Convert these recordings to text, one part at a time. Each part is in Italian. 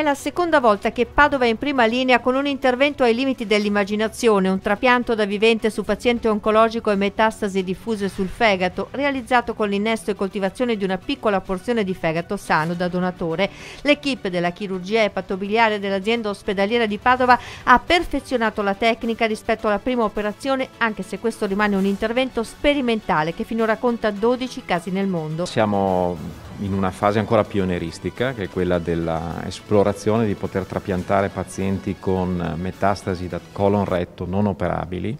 È la seconda volta che Padova è in prima linea con un intervento ai limiti dell'immaginazione, un trapianto da vivente su paziente oncologico e metastasi diffuse sul fegato, realizzato con l'innesto e coltivazione di una piccola porzione di fegato sano da donatore. L'equipe della chirurgia epatobiliare dell'azienda ospedaliera di Padova ha perfezionato la tecnica rispetto alla prima operazione, anche se questo rimane un intervento sperimentale che finora conta 12 casi nel mondo. Siamo in una fase ancora pionieristica, che è quella dell'esplorazione di poter trapiantare pazienti con metastasi da colon retto non operabili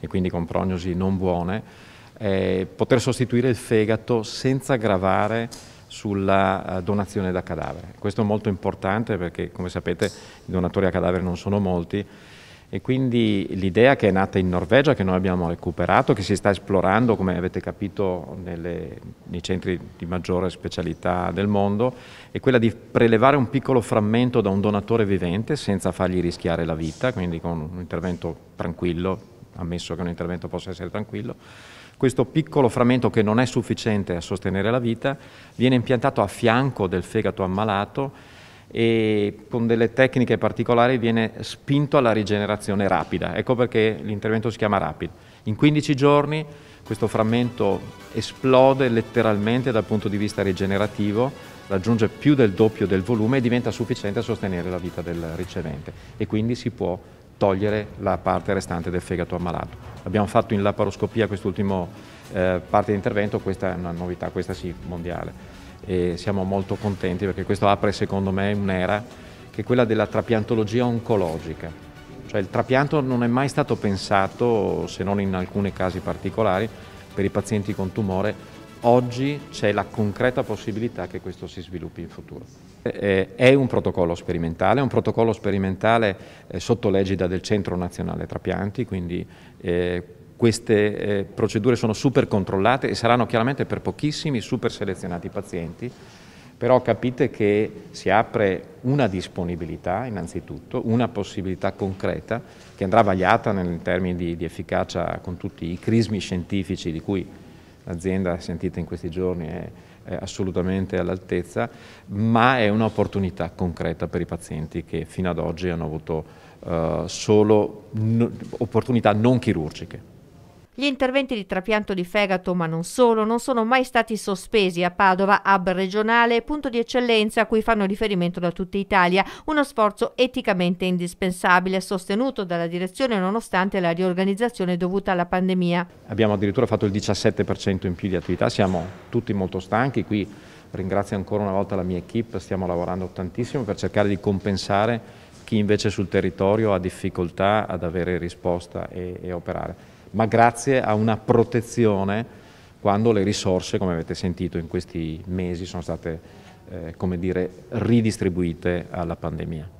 e quindi con prognosi non buone, eh, poter sostituire il fegato senza gravare sulla eh, donazione da cadavere. Questo è molto importante perché, come sapete, i donatori a cadavere non sono molti e quindi l'idea che è nata in Norvegia, che noi abbiamo recuperato, che si sta esplorando, come avete capito, nelle, nei centri di maggiore specialità del mondo, è quella di prelevare un piccolo frammento da un donatore vivente senza fargli rischiare la vita, quindi con un intervento tranquillo, ammesso che un intervento possa essere tranquillo, questo piccolo frammento che non è sufficiente a sostenere la vita viene impiantato a fianco del fegato ammalato e con delle tecniche particolari viene spinto alla rigenerazione rapida. Ecco perché l'intervento si chiama rapid. In 15 giorni questo frammento esplode letteralmente dal punto di vista rigenerativo, raggiunge più del doppio del volume e diventa sufficiente a sostenere la vita del ricevente e quindi si può togliere la parte restante del fegato ammalato. Abbiamo fatto in laparoscopia quest'ultima eh, parte di intervento, questa è una novità, questa sì, mondiale e siamo molto contenti perché questo apre secondo me un'era che è quella della trapiantologia oncologica. Cioè il trapianto non è mai stato pensato, se non in alcuni casi particolari, per i pazienti con tumore. Oggi c'è la concreta possibilità che questo si sviluppi in futuro. Eh, eh, è un protocollo sperimentale, è un protocollo sperimentale eh, sotto l'egida del Centro Nazionale Trapianti, quindi queste eh, procedure sono super controllate e saranno chiaramente per pochissimi super selezionati pazienti, però capite che si apre una disponibilità innanzitutto, una possibilità concreta che andrà vagliata in termini di, di efficacia con tutti i crismi scientifici di cui l'azienda, sentite in questi giorni, è, è assolutamente all'altezza, ma è un'opportunità concreta per i pazienti che fino ad oggi hanno avuto eh, solo opportunità non chirurgiche. Gli interventi di trapianto di fegato, ma non solo, non sono mai stati sospesi a Padova, hub regionale, punto di eccellenza a cui fanno riferimento da tutta Italia, uno sforzo eticamente indispensabile sostenuto dalla direzione nonostante la riorganizzazione dovuta alla pandemia. Abbiamo addirittura fatto il 17% in più di attività, siamo tutti molto stanchi, qui ringrazio ancora una volta la mia equip, stiamo lavorando tantissimo per cercare di compensare chi invece sul territorio ha difficoltà ad avere risposta e, e operare ma grazie a una protezione quando le risorse, come avete sentito in questi mesi, sono state eh, dire, ridistribuite alla pandemia.